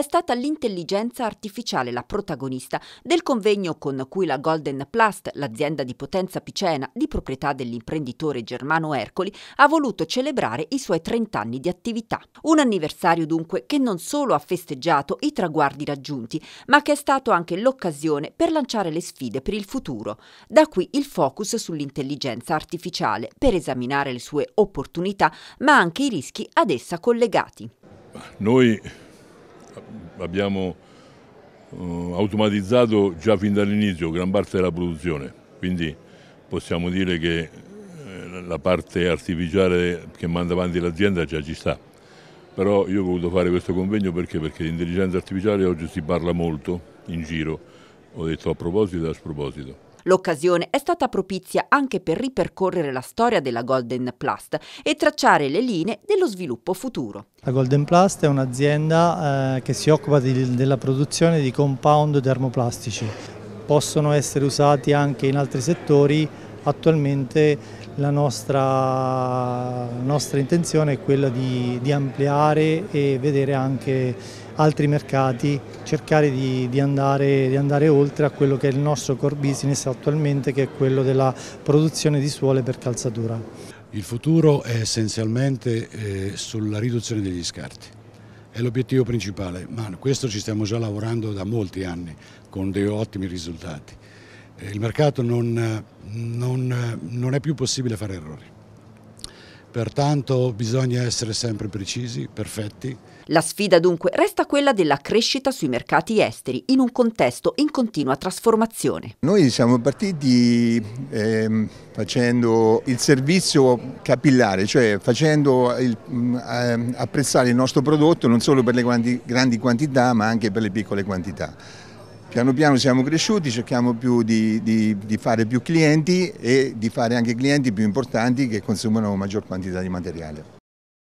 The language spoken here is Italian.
è stata l'intelligenza artificiale la protagonista del convegno con cui la Golden Plast, l'azienda di potenza picena di proprietà dell'imprenditore germano Ercoli, ha voluto celebrare i suoi 30 anni di attività. Un anniversario dunque che non solo ha festeggiato i traguardi raggiunti, ma che è stato anche l'occasione per lanciare le sfide per il futuro. Da qui il focus sull'intelligenza artificiale per esaminare le sue opportunità, ma anche i rischi ad essa collegati. Noi abbiamo eh, automatizzato già fin dall'inizio gran parte della produzione, quindi possiamo dire che eh, la parte artificiale che manda avanti l'azienda già ci sta. Però io ho voluto fare questo convegno perché? Perché di intelligenza artificiale oggi si parla molto in giro, ho detto a proposito e a sproposito. L'occasione è stata propizia anche per ripercorrere la storia della Golden Plast e tracciare le linee dello sviluppo futuro. La Golden Plast è un'azienda eh, che si occupa di, della produzione di compound termoplastici. Possono essere usati anche in altri settori, attualmente la nostra nostra intenzione è quella di, di ampliare e vedere anche altri mercati, cercare di, di, andare, di, andare, oltre a quello che è il nostro core business attualmente che è quello della produzione di suole per calzatura. Il futuro è essenzialmente eh, sulla riduzione degli scarti. È l'obiettivo principale, ma questo ci stiamo già lavorando da molti anni con dei ottimi risultati. Eh, il mercato non, non, non è più possibile fare errori. Pertanto bisogna essere sempre precisi, perfetti. La sfida dunque resta quella della crescita sui mercati esteri in un contesto in continua trasformazione. Noi siamo partiti eh, facendo il servizio capillare, cioè facendo il, eh, apprezzare il nostro prodotto non solo per le grandi, grandi quantità ma anche per le piccole quantità. Piano piano siamo cresciuti, cerchiamo di, di, di, fare più clienti e di fare anche clienti più importanti che consumano maggior quantità di materiale.